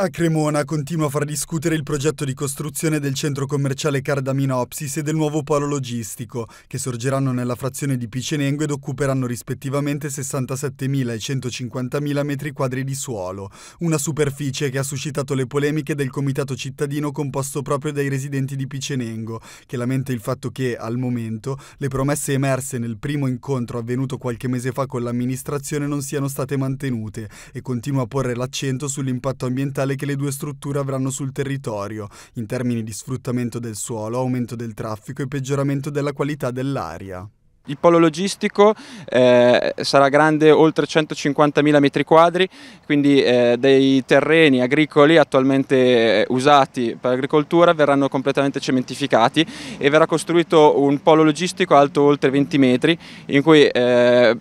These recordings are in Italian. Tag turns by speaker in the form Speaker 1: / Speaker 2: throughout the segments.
Speaker 1: A Cremona continua a far discutere il progetto di costruzione del centro commerciale Cardaminopsis e del nuovo polo logistico, che sorgeranno nella frazione di Picenengo ed occuperanno rispettivamente 67.000 e 150.000 metri quadri di suolo, una superficie che ha suscitato le polemiche del comitato cittadino composto proprio dai residenti di Picenengo, che lamenta il fatto che, al momento, le promesse emerse nel primo incontro avvenuto qualche mese fa con l'amministrazione non siano state mantenute e continua a porre l'accento sull'impatto ambientale totale che le due strutture avranno sul territorio, in termini di sfruttamento del suolo, aumento del traffico e peggioramento della qualità dell'aria.
Speaker 2: Il polo logistico eh, sarà grande oltre 150.000 metri quadri, quindi eh, dei terreni agricoli attualmente eh, usati per l'agricoltura verranno completamente cementificati e verrà costruito un polo logistico alto oltre 20 metri in cui eh,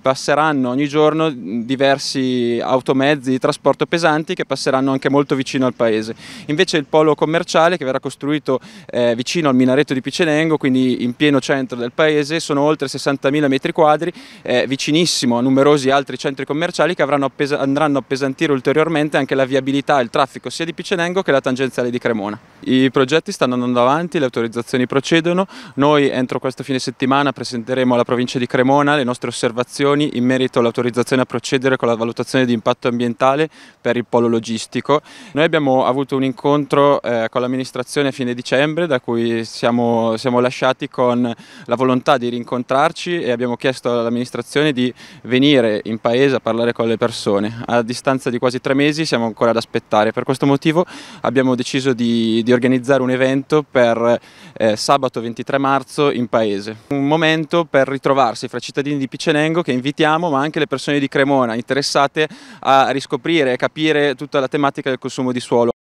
Speaker 2: passeranno ogni giorno diversi automezzi di trasporto pesanti che passeranno anche molto vicino al paese. Invece il polo commerciale che verrà costruito eh, vicino al minareto di Picenengo, quindi in pieno centro del paese, sono oltre 60.000 metri quadri, eh, vicinissimo a numerosi altri centri commerciali che appesa andranno a appesantire ulteriormente anche la viabilità e il traffico sia di Picenengo che la tangenziale di Cremona. I progetti stanno andando avanti, le autorizzazioni procedono, noi entro questo fine settimana presenteremo alla provincia di Cremona le nostre osservazioni in merito all'autorizzazione a procedere con la valutazione di impatto ambientale per il polo logistico. Noi abbiamo avuto un incontro eh, con l'amministrazione a fine dicembre da cui siamo, siamo lasciati con la volontà di rincontrarci e abbiamo chiesto all'amministrazione di venire in paese a parlare con le persone. A distanza di quasi tre mesi siamo ancora ad aspettare, per questo motivo abbiamo deciso di di organizzare un evento per eh, sabato 23 marzo in paese. Un momento per ritrovarsi fra i cittadini di Picenengo che invitiamo ma anche le persone di Cremona interessate a riscoprire e capire tutta la tematica del consumo di suolo.